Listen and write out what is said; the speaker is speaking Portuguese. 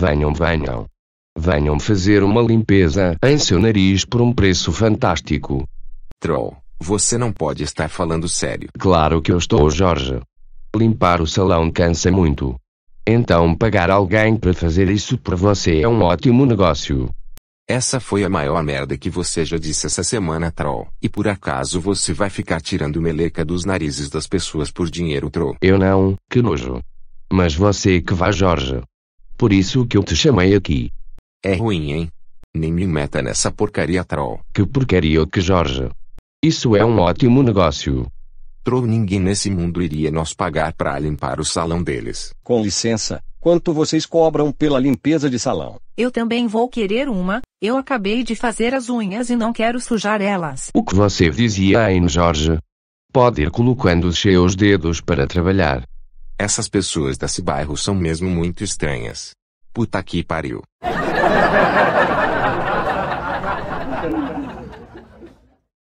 Venham, venham. Venham fazer uma limpeza em seu nariz por um preço fantástico. Troll, você não pode estar falando sério. Claro que eu estou, Jorge. Limpar o salão cansa muito. Então pagar alguém para fazer isso por você é um ótimo negócio. Essa foi a maior merda que você já disse essa semana, troll. E por acaso você vai ficar tirando meleca dos narizes das pessoas por dinheiro, troll? Eu não, que nojo. Mas você que vai, Jorge. Por isso que eu te chamei aqui. É ruim, hein? Nem me meta nessa porcaria troll. Que porcaria que Jorge? Isso é um ótimo negócio. Troll ninguém nesse mundo iria nos pagar para limpar o salão deles. Com licença, quanto vocês cobram pela limpeza de salão? Eu também vou querer uma, eu acabei de fazer as unhas e não quero sujar elas. O que você dizia, hein, Jorge? Pode ir colocando os seus dedos para trabalhar. Essas pessoas desse bairro são mesmo muito estranhas. Puta que pariu.